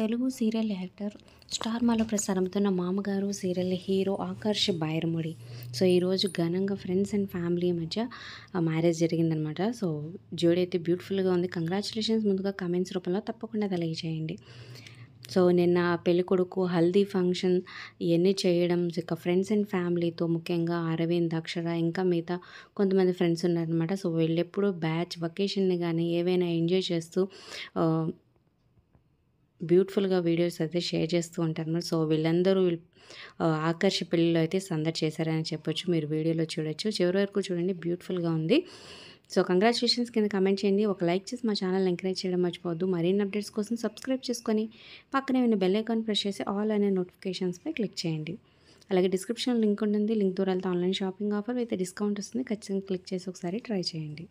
Telugu serial actor star మాలో అవుతున్న మామగారు serial hero Akarsh Byramudi so ఈరోజు ఘనంగా ఫ్రెండ్స్ అండ్ ఫ్యామిలీ మధ్య మ్యారేజ్ జరిగిందనమాట సో జోడీ అయితే బ్యూటిఫుల్గా ఉంది కంగ్రాచులేషన్స్ ముందుగా కమెంట్స్ రూపంలో తప్పకుండా తెలియజేయండి సో నిన్న పెళ్ళికొడుకు హల్దీ ఫంక్షన్ ఇవన్నీ చేయడం ఇక ఫ్రెండ్స్ అండ్ ఫ్యామిలీతో ముఖ్యంగా అరవింద్ అక్షర ఇంకా మిగతా కొంతమంది ఫ్రెండ్స్ ఉన్నారనమాట సో వీళ్ళెప్పుడు బ్యాచ్ వెకేషన్ని కానీ ఏవైనా ఎంజాయ్ చేస్తూ బ్యూటిఫుల్గా వీడియోస్ అయితే షేర్ చేస్తూ ఉంటారు అనమాట సో వీళ్ళందరూ ఆకర్ష పెళ్ళిలో అయితే సందడి చేశారని చెప్పొచ్చు మీరు వీడియోలో చూడొచ్చు చివరి వరకు చూడండి బ్యూటిఫుల్గా ఉంది సో కంగ్రాచులేషన్స్ కింద కమెంట్ చేయండి ఒక లైక్ చేసి మా ఛానల్ ఎంకరేజ్ చేయడం మర్చిపోవద్దు మరిన్ని అప్డేట్స్ కోసం సబ్స్క్రైబ్ చేసుకొని పక్కనే ఉన్న బెల్ ఐకాన్ ప్రెస్ చేసి ఆల్ అనే నోటిఫికేషన్స్పై క్లిక్ చేయండి అలాగే డిస్క్రిప్షన్లో లింక్ ఉంటుంది లింక్ ద్వారా ఆన్లైన్ షాపింగ్ ఆఫర్ అయితే డిస్కౌంట్ వస్తుంది ఖచ్చితంగా క్లిక్ చేసి ఒకసారి ట్రై చేయండి